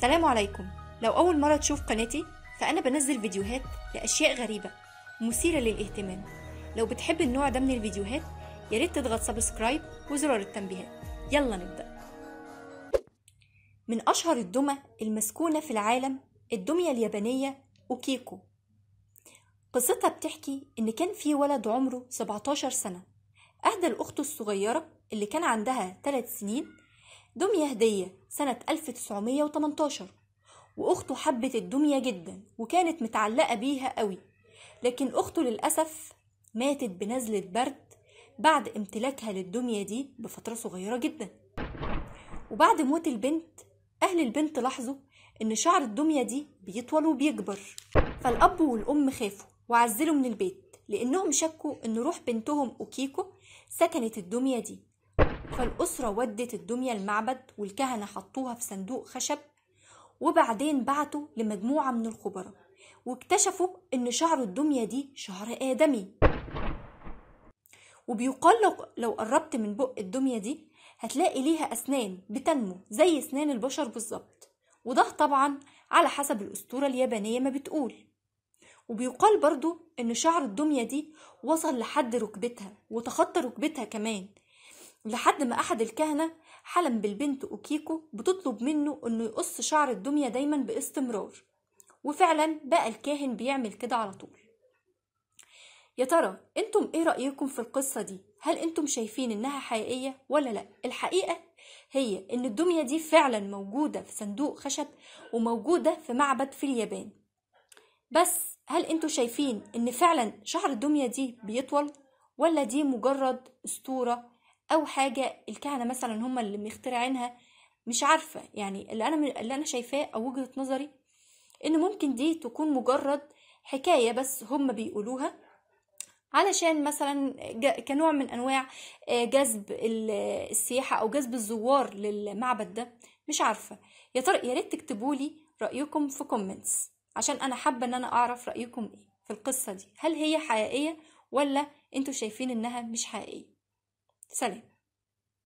سلام عليكم لو أول مرة تشوف قناتي فأنا بنزل فيديوهات لأشياء غريبة مثيرة للاهتمام لو بتحب النوع ده من الفيديوهات ياريت تضغط سبسكرايب وزرار التنبيهات يلا نبدأ من أشهر الدمى المسكونة في العالم الدمية اليابانية أوكيكو قصتها بتحكي إن كان في ولد عمره 17 سنة أهدى لأخته الصغيرة اللي كان عندها 3 سنين دمية هدية سنة 1918 وأخته حبت الدمية جدا وكانت متعلقة بيها قوي لكن أخته للأسف ماتت بنزلة برد بعد امتلاكها للدمية دي بفترة صغيرة جدا وبعد موت البنت أهل البنت لاحظوا إن شعر الدمية دي بيطول وبيكبر فالأب والأم خافوا وعزلوا من البيت لأنهم شكوا إن روح بنتهم أوكيكو سكنت الدمية دي فالأسرة ودت الدمية المعبد والكهنة حطوها في صندوق خشب وبعدين بعتوا لمجموعة من الخبراء واكتشفوا إن شعر الدمية دي شعر آدمي وبيقال لو قربت من بق الدمية دي هتلاقي ليها أسنان بتنمو زي أسنان البشر بالظبط وده طبعا على حسب الأسطورة اليابانية ما بتقول وبيقال برضو إن شعر الدمية دي وصل لحد ركبتها وتخطى ركبتها كمان لحد ما أحد الكهنة حلم بالبنت أوكيكو بتطلب منه إنه يقص شعر الدمية دايما باستمرار وفعلا بقى الكاهن بيعمل كده على طول يا ترى انتم ايه رأيكم في القصة دي هل انتم شايفين انها حقيقية ولا لا الحقيقة هي ان الدمية دي فعلا موجودة في صندوق خشب وموجودة في معبد في اليابان بس هل انتم شايفين ان فعلا شعر الدمية دي بيطول ولا دي مجرد اسطورة او حاجه الكهنه مثلا هم اللي مخترعينها مش عارفه يعني اللي انا اللي انا شايفاه او وجهه نظري ان ممكن دي تكون مجرد حكايه بس هم بيقولوها علشان مثلا كنوع من انواع آه، جذب السياحه او جذب الزوار للمعبد ده مش عارفه يا ترى يا ريت تكتبوا لي رايكم في كومنتس عشان انا حابه ان انا اعرف رايكم ايه في القصه دي هل هي حقيقيه ولا انتوا شايفين انها مش حقيقيه سلام